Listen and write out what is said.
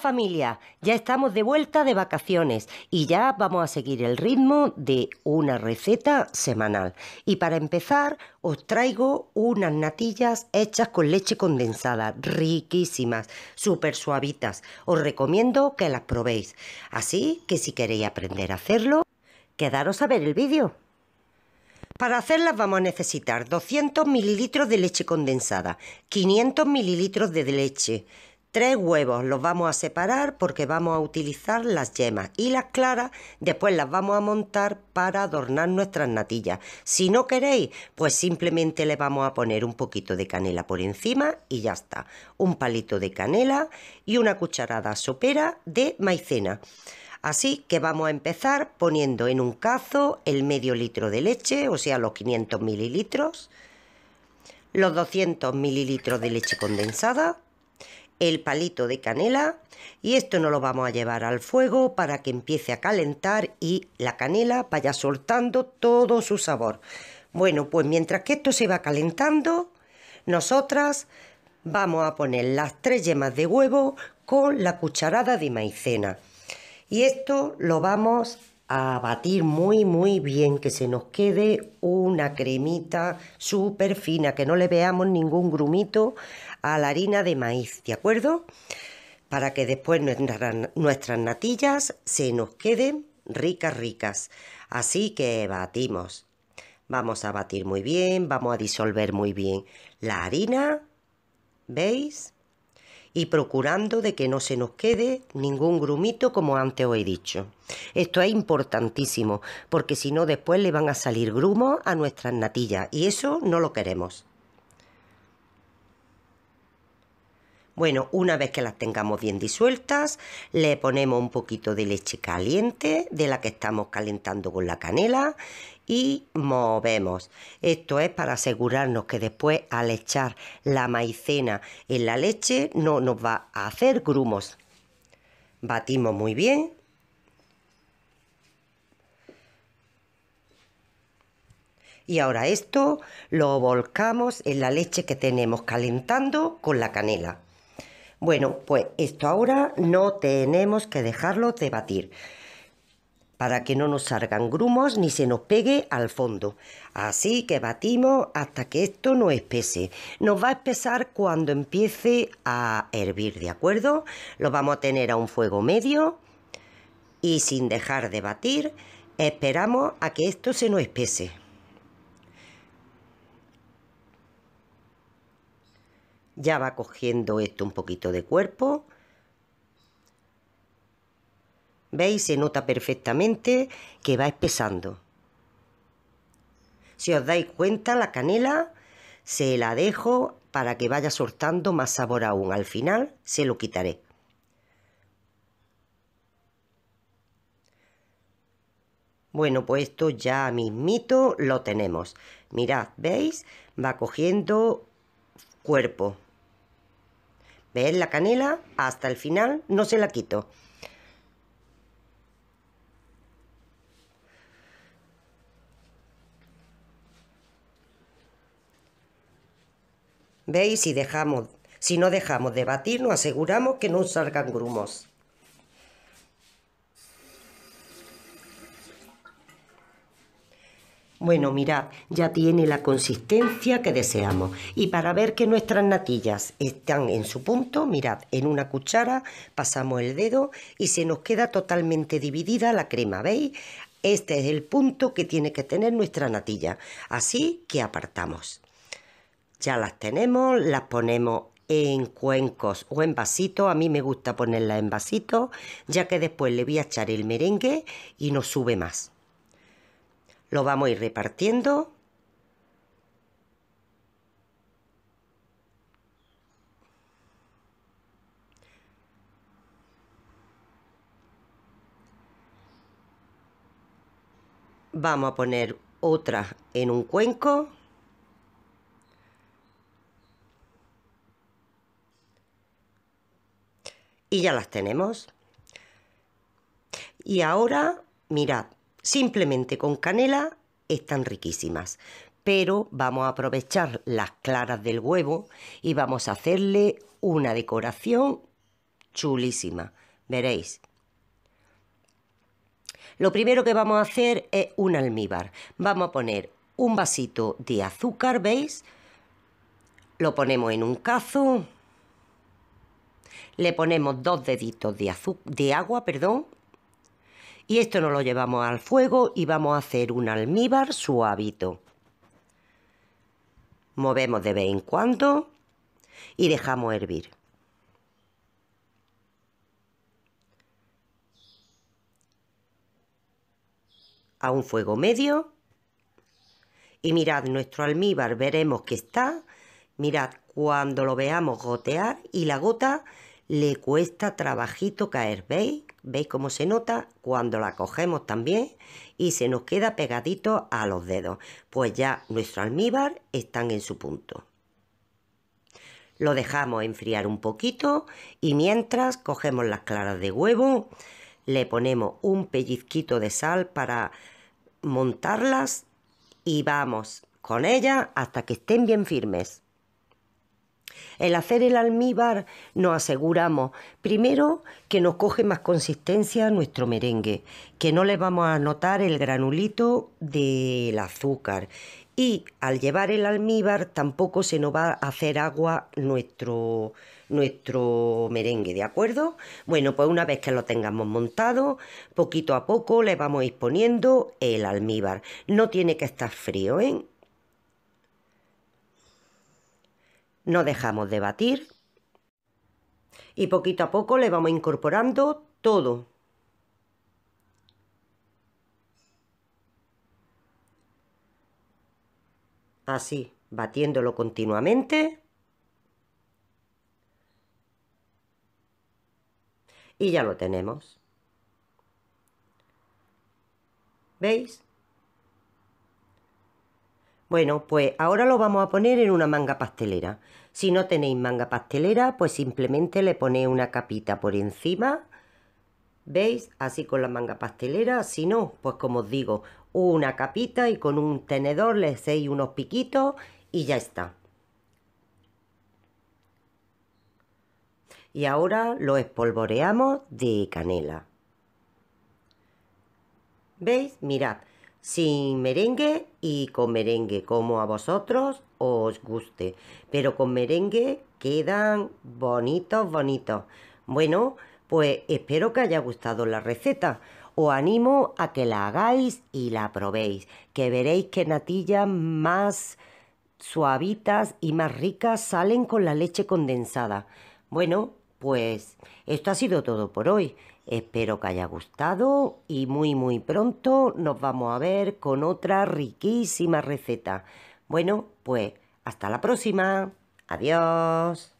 familia, ya estamos de vuelta de vacaciones y ya vamos a seguir el ritmo de una receta semanal. Y para empezar, os traigo unas natillas hechas con leche condensada, riquísimas, súper suavitas. Os recomiendo que las probéis. Así que si queréis aprender a hacerlo, quedaros a ver el vídeo. Para hacerlas vamos a necesitar 200 mililitros de leche condensada, 500 mililitros de leche, Tres huevos los vamos a separar porque vamos a utilizar las yemas y las claras después las vamos a montar para adornar nuestras natillas. Si no queréis, pues simplemente le vamos a poner un poquito de canela por encima y ya está. Un palito de canela y una cucharada sopera de maicena. Así que vamos a empezar poniendo en un cazo el medio litro de leche, o sea, los 500 mililitros, los 200 mililitros de leche condensada, el palito de canela y esto no lo vamos a llevar al fuego para que empiece a calentar y la canela vaya soltando todo su sabor. Bueno, pues mientras que esto se va calentando, nosotras vamos a poner las tres yemas de huevo con la cucharada de maicena. Y esto lo vamos a batir muy muy bien, que se nos quede una cremita súper fina, que no le veamos ningún grumito a la harina de maíz, ¿de acuerdo? Para que después nuestras natillas se nos queden ricas, ricas. Así que batimos. Vamos a batir muy bien, vamos a disolver muy bien la harina, ¿veis? y procurando de que no se nos quede ningún grumito como antes os he dicho. Esto es importantísimo porque si no después le van a salir grumos a nuestras natillas y eso no lo queremos. Bueno, una vez que las tengamos bien disueltas, le ponemos un poquito de leche caliente, de la que estamos calentando con la canela, y movemos. Esto es para asegurarnos que después al echar la maicena en la leche no nos va a hacer grumos. Batimos muy bien. Y ahora esto lo volcamos en la leche que tenemos calentando con la canela. Bueno, pues esto ahora no tenemos que dejarlo de batir para que no nos salgan grumos ni se nos pegue al fondo. Así que batimos hasta que esto no espese. Nos va a espesar cuando empiece a hervir, ¿de acuerdo? Lo vamos a tener a un fuego medio y sin dejar de batir, esperamos a que esto se nos espese. Ya va cogiendo esto un poquito de cuerpo. ¿Veis? Se nota perfectamente que va espesando. Si os dais cuenta, la canela se la dejo para que vaya soltando más sabor aún. Al final se lo quitaré. Bueno, pues esto ya mismito lo tenemos. Mirad, ¿veis? Va cogiendo cuerpo. ¿Veis La canela hasta el final no se la quito. ¿Veis? Si, dejamos, si no dejamos de batir, nos aseguramos que no salgan grumos. Bueno, mirad, ya tiene la consistencia que deseamos. Y para ver que nuestras natillas están en su punto, mirad, en una cuchara pasamos el dedo y se nos queda totalmente dividida la crema, ¿veis? Este es el punto que tiene que tener nuestra natilla. Así que apartamos. Ya las tenemos, las ponemos en cuencos o en vasitos. A mí me gusta ponerlas en vasitos, ya que después le voy a echar el merengue y no sube más. Lo vamos a ir repartiendo. Vamos a poner otra en un cuenco. Y ya las tenemos. Y ahora, mirad, simplemente con canela están riquísimas. Pero vamos a aprovechar las claras del huevo y vamos a hacerle una decoración chulísima. Veréis. Lo primero que vamos a hacer es un almíbar. Vamos a poner un vasito de azúcar, ¿veis? Lo ponemos en un cazo. Le ponemos dos deditos de, de agua, perdón, y esto nos lo llevamos al fuego y vamos a hacer un almíbar suavito. Movemos de vez en cuando y dejamos hervir. A un fuego medio. Y mirad, nuestro almíbar veremos que está. Mirad, cuando lo veamos gotear y la gota le cuesta trabajito caer, ¿veis? ¿Veis cómo se nota? Cuando la cogemos también y se nos queda pegadito a los dedos. Pues ya nuestro almíbar están en su punto. Lo dejamos enfriar un poquito y mientras cogemos las claras de huevo, le ponemos un pellizquito de sal para montarlas y vamos con ellas hasta que estén bien firmes. El hacer el almíbar nos aseguramos, primero, que nos coge más consistencia nuestro merengue, que no le vamos a notar el granulito del azúcar y al llevar el almíbar tampoco se nos va a hacer agua nuestro, nuestro merengue, ¿de acuerdo? Bueno, pues una vez que lo tengamos montado, poquito a poco le vamos a ir poniendo el almíbar. No tiene que estar frío, ¿eh? no dejamos de batir y poquito a poco le vamos incorporando todo. Así, batiéndolo continuamente. Y ya lo tenemos. ¿Veis? Bueno, pues ahora lo vamos a poner en una manga pastelera. Si no tenéis manga pastelera, pues simplemente le ponéis una capita por encima. ¿Veis? Así con la manga pastelera. Si no, pues como os digo, una capita y con un tenedor le hacéis unos piquitos y ya está. Y ahora lo espolvoreamos de canela. ¿Veis? Mirad, sin merengue y con merengue, como a vosotros os guste. Pero con merengue quedan bonitos, bonitos. Bueno, pues espero que haya gustado la receta. Os animo a que la hagáis y la probéis, que veréis que natillas más suavitas y más ricas salen con la leche condensada. Bueno, pues esto ha sido todo por hoy. Espero que haya gustado y muy muy pronto nos vamos a ver con otra riquísima receta. Bueno, pues hasta la próxima. Adiós.